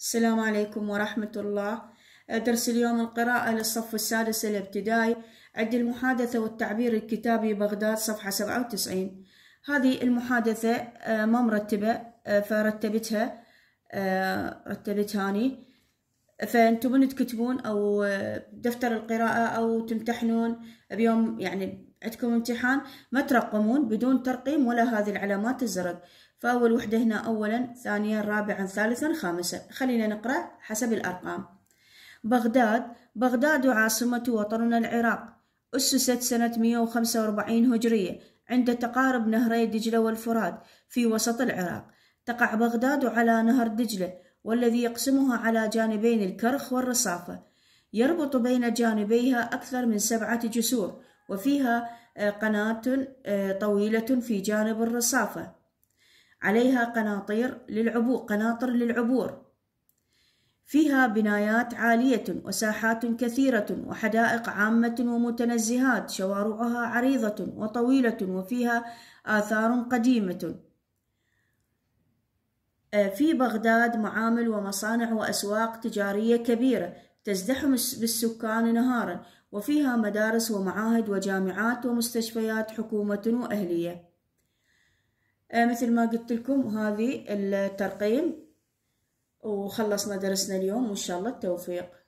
السلام عليكم ورحمة الله درس اليوم القراءة للصف السادس الابتدائي عد المحادثة والتعبير الكتابي بغداد صفحة سبعة وتسعين هذه المحادثة آه، ما مرتبة آه، فرتبتها آه، رتبتها أني فانتم من تكتبون او دفتر القراءة او تمتحنون بيوم يعني عندكم امتحان ما ترقمون بدون ترقيم ولا هذه العلامات الزرق فاول وحدة هنا اولا ثانيا رابعا ثالثا خامسا خلينا نقرأ حسب الارقام بغداد بغداد عاصمة وطننا العراق أسست سنة 145 هجرية عند تقارب نهري دجلة والفرات في وسط العراق تقع بغداد على نهر دجلة والذي يقسمها على جانبين الكرخ والرصافة يربط بين جانبيها أكثر من سبعة جسور وفيها آه، قناة آه، طويلة في جانب الرصافة عليها قناطير للعبور قناطر للعبور فيها بنايات عالية وساحات كثيرة وحدائق عامة ومتنزهات شوارعها عريضة وطويلة وفيها آثار قديمة في بغداد معامل ومصانع وأسواق تجارية كبيرة تزدحم بالسكان نهارا وفيها مدارس ومعاهد وجامعات ومستشفيات حكومة وأهلية آه، مثل ما قلت لكم هذه الترقيم وخلصنا درسنا اليوم وإن شاء الله التوفيق